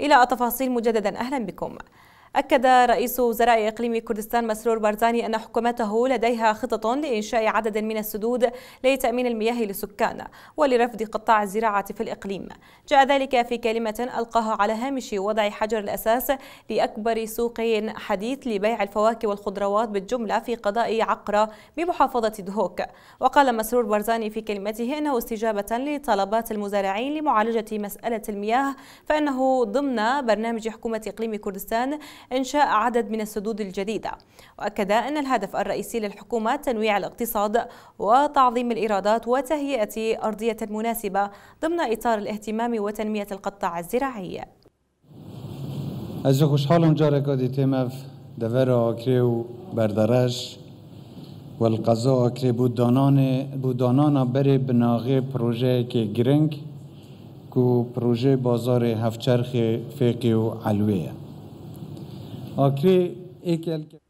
إلى التفاصيل مجددا أهلا بكم أكد رئيس وزراء إقليم كردستان مسرور بارزاني أن حكومته لديها خطط لإنشاء عدد من السدود لتأمين المياه للسكان ولرفض قطاع الزراعة في الإقليم جاء ذلك في كلمة ألقاها على هامش وضع حجر الأساس لأكبر سوق حديث لبيع الفواكه والخضروات بالجملة في قضاء عقرة بمحافظة دهوك وقال مسرور بارزاني في كلمته أنه استجابة لطلبات المزارعين لمعالجة مسألة المياه فإنه ضمن برنامج حكومة إقليم كردستان إنشاء عدد من السدود الجديدة وأكد أن الهدف الرئيسي للحكومة تنويع الاقتصاد وتعظيم الإيرادات وتهيئة أرضية مناسبة ضمن إطار الاهتمام وتنمية القطاع الزراعي از خوش خوشحالم جارکا دیتیم دور آکری و بردرش و القضا آکری بود دانان بری بناغی پروژه که گرنگ کو پروژه بازار هفچرخ فقی و علویه आखिरी एक एल के